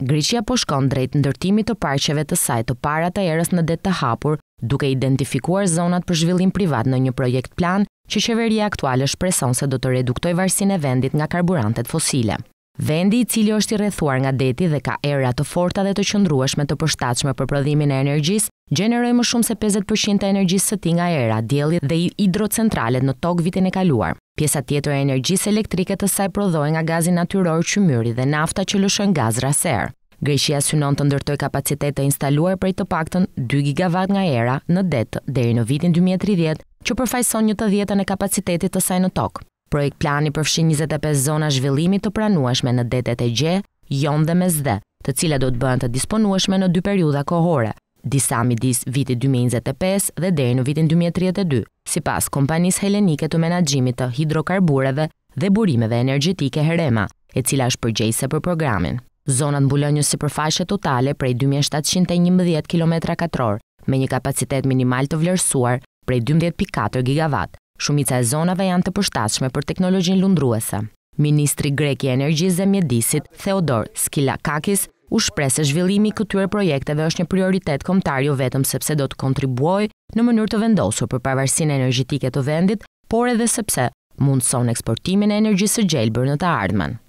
Greqia po shkon drejt ndërtimit të parqeve të saj të para të erës në det të hapur, duke identifikuar zonat për zhvillim privat në një projekt plan që qeveria aktuale shpreson se do të reduktoj varsin e vendit nga karburantet fosile. Vendi i cili është i rrethuar nga deti dhe ka era të forta dhe të qëndrueshme të përshtatshme për prodhimin e energjisë, gjeneroj më shumë se 50% e energjisë së ti nga era, djelit dhe hidrocentralet në tokë vitin e kaluar. Pjesa tjetër e energjisë elektrike të saj prodhohet nga gazi natyror që myri dhe nafta që lëshojnë gaz rasër. Er. Greqia synon të ndërtoj kapacitet të instaluar prej të pakton 2 gigawatt nga era në detë dhe i në vitin 2030 që përfajson një të djetën e kapacitetit të saj në tokë. Projekt plani përfshin 25 zona zhvillimi të pranueshme në detet e gje, jon dhe me zde, të cila do të bëhen të disponueshme në dy periuda kohore, disa midis viti 2025 dhe deri në vitin 2032, si pas kompanis helenike të menagjimit të hidrokarbureve dhe burimeve energetike Herema, e cila është përgjese për programin. Zonat mbulonjës si përfashe totale prej 2711 km2, me një kapacitet minimal të vlerësuar prej 12.4 GW. Shumica e zonave janë të përshtashme për teknologjin lundruese. Ministri Greki Energjiz dhe Mjedisit, Theodor Skilakakis, U shpresë se zhvillimi i këtyre projekteve është një prioritet kombëtar jo vetëm sepse do të kontribuojë në mënyrë të vendosur për pavarësinë energjetike të vendit, por edhe sepse mundson eksportimin e energjisë së gjelbër në të ardhmen.